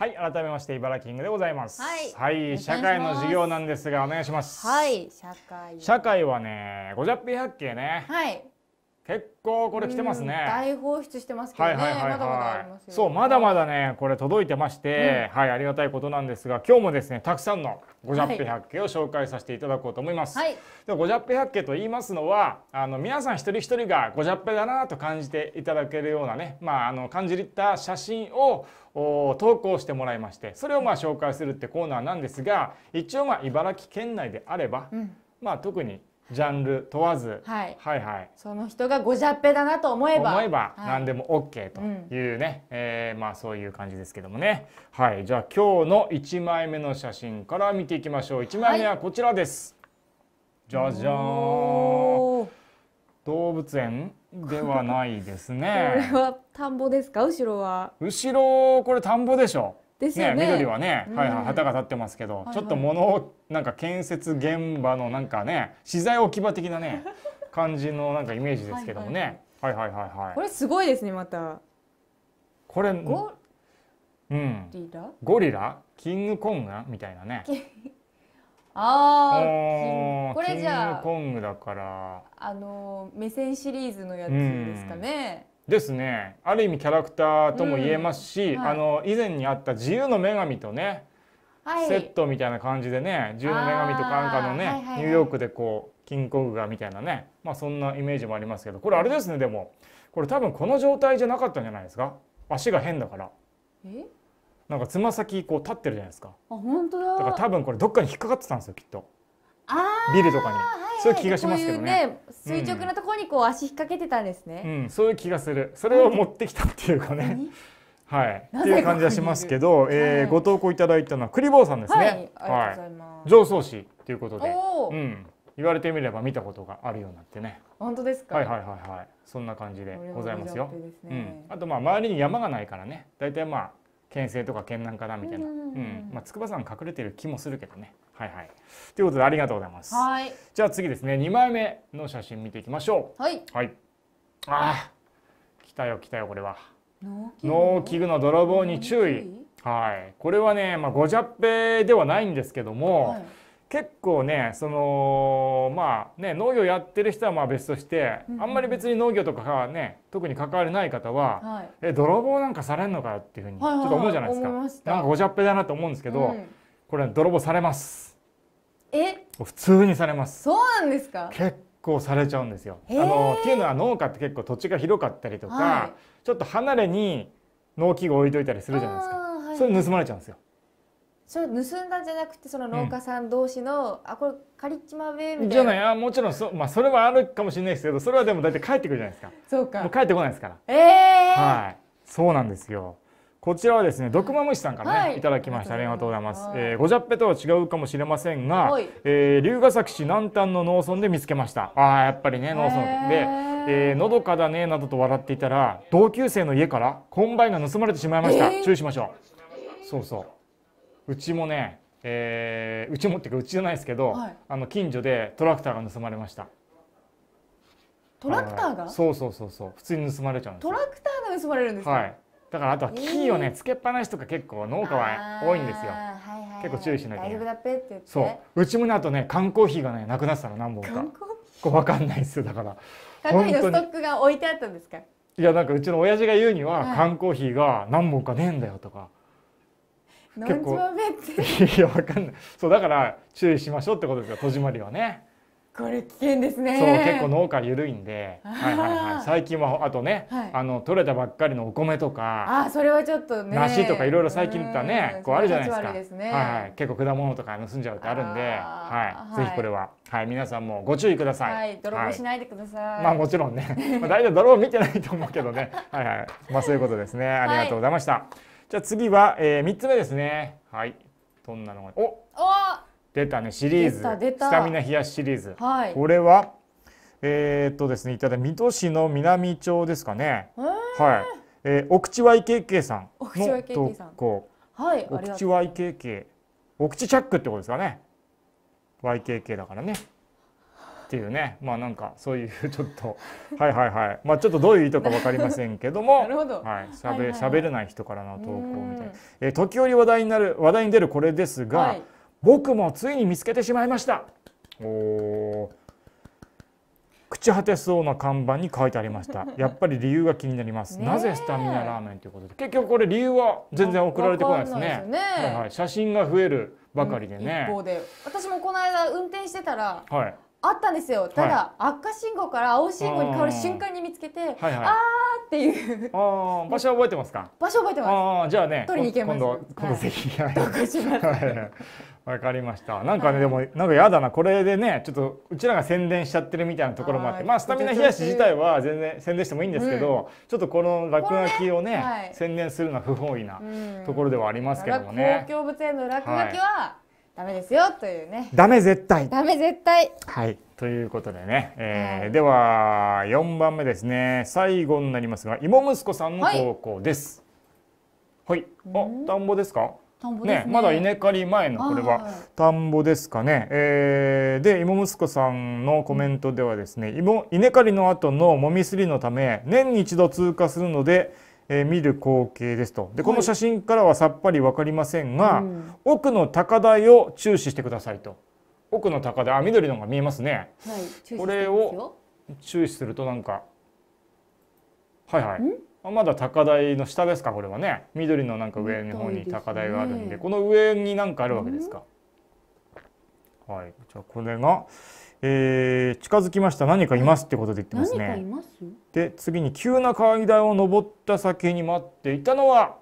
はい、改めまして茨城キングでございます。はい、はい、社会の授業なんですがお願いします。はい、社会。社会はね、五十っぴ百景ね。はい。結構これ来てますね。大放出してますけどね。はいはいはいはい、まだまだありますよ。そう、まだまだね、これ届いてまして、うん、はい、ありがたいことなんですが、今日もですね、たくさんのごじゃっぺ百景を紹介させていただこうと思います。はい、で、ごじゃっぺ百景と言いますのは、あの皆さん一人一人がごじゃっぺだなと感じていただけるようなね、まああの感じた写真を投稿してもらいまして、それをまあ紹介するってコーナーなんですが、一応まあ茨城県内であれば、うん、まあ特にジャンル問わず、はい、はいはいその人がごじゃっぺだなと思えば思えば何でもオッケーというね、はい、えー、まあそういう感じですけどもねはいじゃあ今日の一枚目の写真から見ていきましょう一枚目はこちらです、はい、じゃじゃーん動物園ではないですね これは田んぼですか後ろは後ろこれ田んぼでしょですね緑はね、はいはい、旗が立ってますけど、ちょっと物をなんか建設現場のなんかね資材置き場的なね 感じのなんかイメージですけどもねはいはいはいはいこれすごいですねまたこれゴリラ、ゴリラキングコングみたいなね ああこれじゃあキングコングだからあの目線シリーズのやつですかね、ですねある意味キャラクターとも言えますし、うんはい、あの以前にあった自由の女神とね、はい、セットみたいな感じでね自由の女神とかなんかのね、ニューヨークでこうキングコングがみたいなねまあそんなイメージもありますけどこれあれですねでもこれ多分この状態じゃなかったんじゃないですか足が変だからなんかつま先こう立ってるじゃないですかあ本当だだから多分これどっかに引っかかってたんですよきっとビルとかに。そういう気がしますけどね。ううね垂直なところにこう足引っ掛けてたんですね、うん、そういう気がする。それを持ってきたっていうかね。はい、っていう感じがしますけど、えー、ご投稿いただいたのはクリボーさんですね。はい、上層市ということで、うん、言われてみれば見たことがあるようになってね。本当ですか。はいはいはいはい、そんな感じでございますよ。うん、あとまあ周りに山がないからね、大体まあ県政とか県南かなみたいな、うんまあ、筑波山隠れてる気もするけどねはいはいということでありがとうございますはいじゃあ次ですね二枚目の写真見ていきましょうはい、はい、あ来たよ来たよこれは農機具の泥棒に注意はいこれはねまあごじゃっぺではないんですけども、はい結構ねそのまあね農業やってる人はまあ別として、あんまり別に農業とかはね特に関わりない方は、はい、え泥棒なんかされんのかっていうふうにちょっと思うじゃないですか、はいはいはい、なんかごちゃっぺだなと思うんですけど、うん、これ泥棒されますえ普通にされますそうなんですか結構されちゃうんですよ、あのっていうのは農家って結構土地が広かったりとか、はい、ちょっと離れに農機具置いといたりするじゃないですか、はい、それ盗まれちゃうんですよそれ盗んだんじゃなくてその農家さん同士の、うん、あこれ借りちまうべみたいなじゃないあもちろんそ,、まあ、それはあるかもしれないですけどそれはでも大体帰ってくるじゃないですかそうか帰ってこないですからええー、はいそうなんですよこちらはですね、毒マムシさんからね、はい、いただきました。ありがとうございます。えー、ごじゃっぺとは違うかもしれませんが、えー、龍ヶ崎市南端の農村で見つけました。ああ、やっぱりね、農村で、えー、のどかだねなどと笑っていたら、同級生の家からコンバインが盗まれてしまいました。注意しましょう。そうそう。うちもね、えー、うちもっていうかうちじゃないですけど、はい、あの近所でトラクターが盗まれましたトラクターがそうそうそうそう普通に盗まれちゃうんですトラクターが盗まれるんですか、はい、だからあとはキーをね、えー、つけっぱなしとか結構農家は多いんですよ、はいはいはい、結構注意しないと、ね、大丈夫だっぺって言ってそううちもねあとね缶コーヒーがねなくなってたの何本か缶コこう分かんないですよだから缶コーヒーのストックが置いてあったんですかいやなんかうちの親父が言うには、はい、缶コーヒーが何本かねえんだよとか結構 いやわかんないそうだから注意しましょうってことですよ戸締まりはねこれ危険ですねそう結構農家緩いんで、はいはいはい、最近はあとね、はい、あの取れたばっかりのお米とかあそれはちょっとね梨とかいろいろ最近ってねこうあるじゃないですか、ね、はい、結構果物とか盗んじゃうってあるんで、はいぜひこれは、はい、皆さんもご注意ください、はい、泥棒しないでください、はい、まあもちろんね、まあ、大体泥棒見てないと思うけどね はい、はいまあ、そういうことですねありがとうございました。じゃあ次は、えー、3つ目ですねはいどんなのがお出たねシリーズ出たスタミナ冷やしシリーズ、はい、これはえー、っとですねいただ水戸市の南町ですかね、えー、はい、えー、お口は IKK さんの投稿はいお口は IKK お口チャックってことですかね YKK だからねっていうねまあなんかそういう ちょっとはいはいはいまあちょっとどういう意図か分かりませんけども はいしゃべ、れない人からの投稿みたいな、えー、時折話題になる話題に出るこれですが、はい、僕もついに見つけてしまいましたお朽ち果てそうな看板に書いてありました やっぱり理由が気になりますなぜスタミナラーメンということで結局これ理由は全然送られてこないですね、ね、はいはい、写真が増えるばかりでね、うん、一方で私もこの間運転してたら、はいあったんですよただ、赤信号から青信号に変わる瞬間に見つけて、はいあーっていうあ場所覚えてますか場所覚えてますあじゃあね取りに行けます今度今度ぜひ、はい、わかりましたなんかね、でもなんかやだなこれでねちょっとうちらが宣伝しちゃってるみたいなところもあってまあスタミナ冷やし自体は全然宣伝してもいいんですけど、ちょっとこの落書きをね、宣伝するのは不本意なところではありますけどもね。公共物への落書きは、ダメですよというねダメ絶対ダメ絶対はいということでね、えー、はい、では四番目ですね最後になりますが芋息子さんの投稿ですはい、はい、あ田んぼですか田んぼね、ね、まだ稲刈り前のこれは田んぼですかね、はい、えー、で芋息子さんのコメントではですね芋稲刈りの後のもみすりのため年に一度通過するのでえー、見る光景ですとでこの写真からはさっぱり分かりませんが、はいうん、奥の高台を注視してくださいと奥の高台あ緑のが見えますね、はい、これを注視するとなんかはいはいまだ高台の下ですかこれはね緑のなんか上の方に高台があるんで、ね、この上に何かあるわけですか、うん、はいじゃあこれがえー、近づきました何かいますってことで言ってますねで次に急な階段を登った先に待っていたのは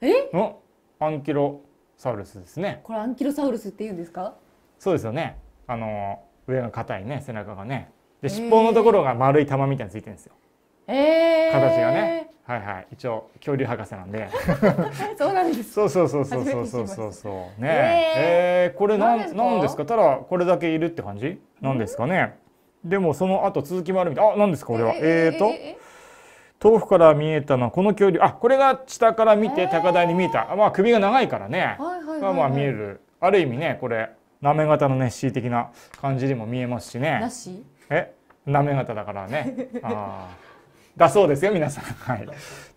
えのアンキロサウルスですねこれアンキロサウルスって言うんですかそうですよねあの上が硬いね背中がねで尻尾のところが丸い玉みたいについてるんですよ、えーえ形がねはいはい一応恐竜博士なんで そうなんですそうそうそうそうそうそうそうねえー、えー、これなんなんですかただこれだけいるって感じなんですかね、でもその後続きもあるみたいあなんですかこれはえー、えー、と、豆腐から見えたのはこの恐竜あこれが下から見て高台に見えた、えー、まあ首が長いからね、はいはいはいはい、まあまあ見えるある意味ねこれなめ型のね恣意的な感じにも見えますしねなしえなめ型だからねああだそうですよ皆さん。はい、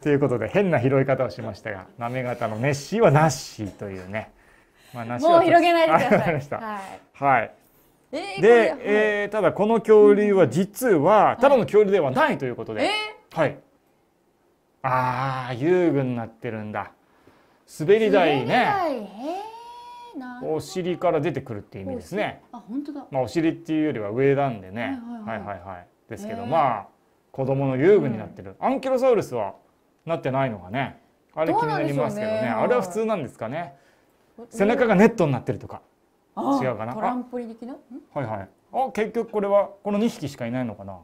ということで変な拾い方をしましたがなめ方のネッシーはナッシーというね。まあ、もう広げないでください。はい、はいえー、えー、ただこの恐竜は実はただの恐竜ではないということで、はい、ああ遊具になってるんだ滑り台ねお尻から出てくるっていう意味ですねあ本当だまあお尻っていうよりは上なんでねはいはいはいですけどまあ子供の遊具になってる、うん、アンキロサウルスはなってないのがねあれ気になりますけどね、ね、あれは普通なんですかね背中がネットになってるとか違うかなトランポリン的なはいはいあ結局これはこの2匹しかいないのかなあ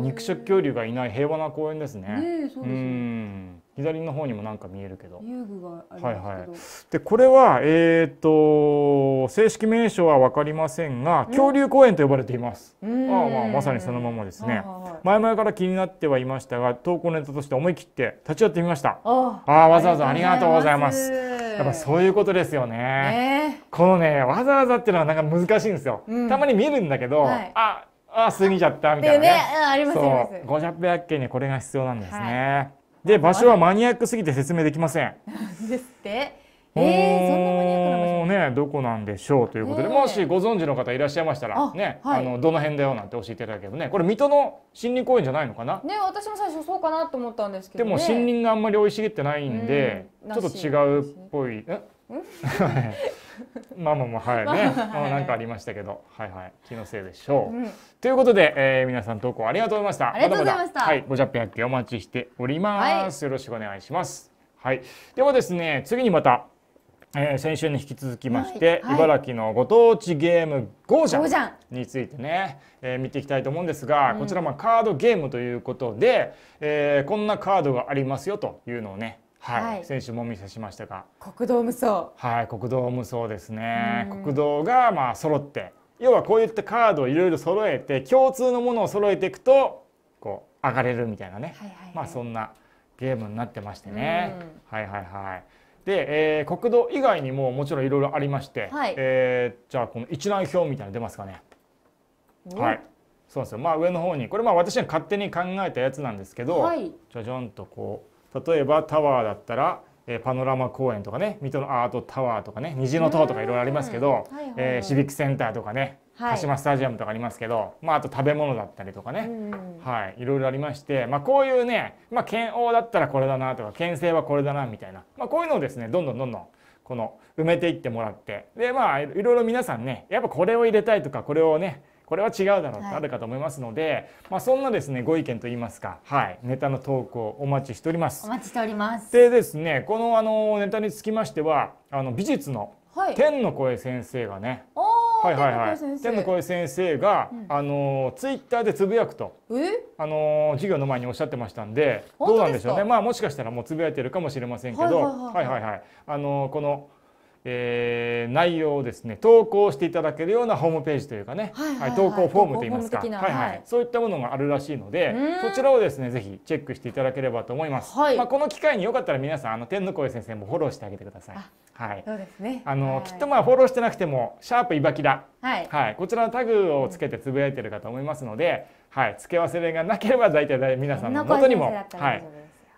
肉食恐竜がいない平和な公園ですねねそうですね左の方にもなんか見えるけど遊具がありはいはい、でこれは、えーと、正式名称は分かりませんが恐竜公園と呼ばれています、あまあ、まさにそのままですね、前々から気になってはいましたが投稿ネタとして思い切って立ち寄ってみましたああわざわざありがとうございますやっぱそういうことですよね、えー、このねわざわざっていうのはなんか難しいんですよ、うん、たまに見るんだけど、はい、ああ過ぎちゃったみたいなねねありますそう500件にこれが必要なんですね、はいで場所はマニアックすぎて説明できません。ですって。えー、そんなマニアックな場所ねどこなんでしょうということで、えー、もしご存知の方いらっしゃいましたらねあはい、あのどの辺だよなんて教えていただければねこれ水戸の森林公園じゃないのかなね私も最初そうかなと思ったんですけど、ね、でも森林があんまり生い茂ってないんで、うん、ちょっと違うっぽい。まあまあまはいね、あい、なんかありましたけどはいはい気のせいでしょう、うん、ということで、えー、皆さん投稿ありがとうございましたありがとうございましたはいごジャッペンやお待ちしております、はい、よろしくお願いしますはいではですね次にまたえー、先週に引き続きまして、はいはい、茨城のご当地ゲームゴージャンについてね、えー、見ていきたいと思うんですが、うん、こちらまあカードゲームということで、えー、こんなカードがありますよというのをねはい、先週もお見せしましたが国道無双はい国道無双ですね国道がまあ揃って要はこういったカードをいろいろ揃えて共通のものを揃えていくとこう上がれるみたいなね、はいはいはい、まあそんなゲームになってましてね、はいはいはいで、えー、国道以外にももちろんいろいろありまして、はい、えー、じゃあこの一覧表みたいなの出ますかね、はいそうですよまあ上の方にこれまあ私が勝手に考えたやつなんですけど、はい、じゃじゃんとこう例えばタワーだったら、えー、パノラマ公園とかね水戸のアートタワーとかね虹の塔とかいろいろありますけど、はいはい、えー、シビックセンターとかね鹿島スタジアムとかありますけど、まあ、あと食べ物だったりとかね、はい、いろいろありまして、まあ、こういうね、まあ、県王だったらこれだなとか県政はこれだなみたいな、まあ、こういうのをですねどんどんどんどんこの埋めていってもらってでまあいろいろ皆さんねやっぱこれを入れたいとかこれをねこれは違うだろうってあるかと思いますので、はい、まあそんなですねご意見といいますか、はい、ネタの投稿お待ちしております。お待ちしております。でですねこのあのネタにつきましてはあの美術の天の声先生がね、はい、はいはいはい天の声先生が、うん、あのツイッターでつぶやくとあの授業の前におっしゃってましたんでどうなんでしょうねまあもしかしたらもうつぶやいてるかもしれませんけどはいはいはい、はいはいはい、あのこのえー、内容をですね投稿していただけるようなホームページというかね、はい、はい、投稿フォームといいますか、はいはい、そういったものがあるらしいのでそちらをですねぜひチェックしていただければと思います、まあ、この機会によかったら皆さんあの天の声先生もフォローしてあげてくださいはいそうですねあの、きっとまあフォローしてなくても「シャープいばきだ」はいこちらのタグをつけてつぶやいてるかと思いますので、はい、付け忘れがなければ大体皆さんの元にも、はい、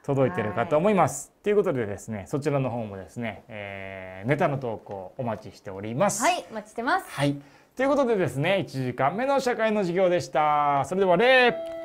届いてるかと思います。と、はい、いうことでですね、そちらの方もですね、えー、ネタの投稿お待ちしております。はい、お待ちしてます。はい。ということでですね、1時間目の社会の授業でした。それでは、礼